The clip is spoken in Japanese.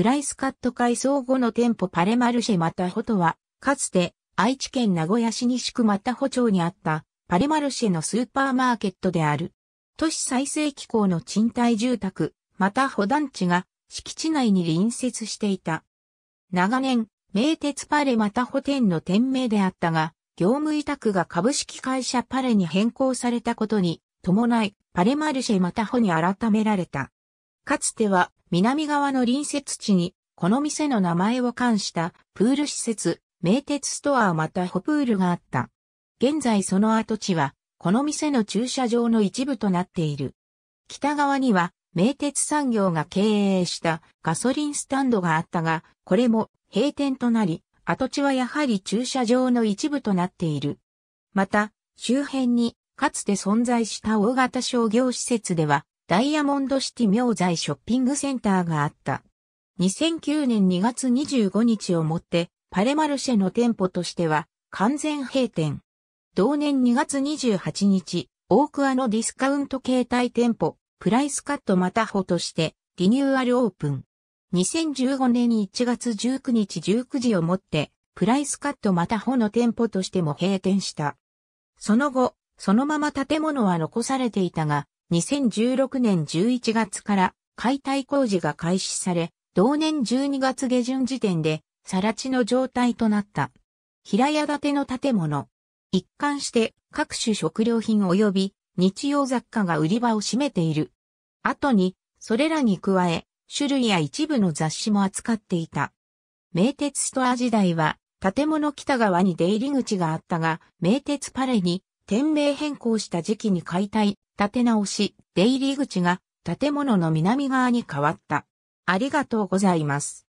プライスカット改装後の店舗パレマルシェマタホとは、かつて愛知県名古屋市西区マタホ町にあったパレマルシェのスーパーマーケットである。都市再生機構の賃貸住宅、マタホ団地が敷地内に隣接していた。長年、名鉄パレマタホ店の店名であったが、業務委託が株式会社パレに変更されたことに伴い、パレマルシェマタホに改められた。かつては南側の隣接地に、この店の名前を冠したプール施設、名鉄ストアまたホプールがあった。現在その跡地は、この店の駐車場の一部となっている。北側には、名鉄産業が経営したガソリンスタンドがあったが、これも閉店となり、跡地はやはり駐車場の一部となっている。また、周辺にかつて存在した大型商業施設では、ダイヤモンドシティ明財ショッピングセンターがあった。2009年2月25日をもって、パレマルシェの店舗としては完全閉店。同年2月28日、オークアのディスカウント携帯店舗、プライスカットまたほとしてリニューアルオープン。2015年1月19日19時をもって、プライスカットまたほの店舗としても閉店した。その後、そのまま建物は残されていたが、2016年11月から解体工事が開始され、同年12月下旬時点で、更地の状態となった。平屋建ての建物。一貫して各種食料品及び日用雑貨が売り場を占めている。後に、それらに加え、種類や一部の雑誌も扱っていた。名鉄ストア時代は、建物北側に出入り口があったが、名鉄パレに店名変更した時期に解体、立て直し、出入り口が建物の南側に変わった。ありがとうございます。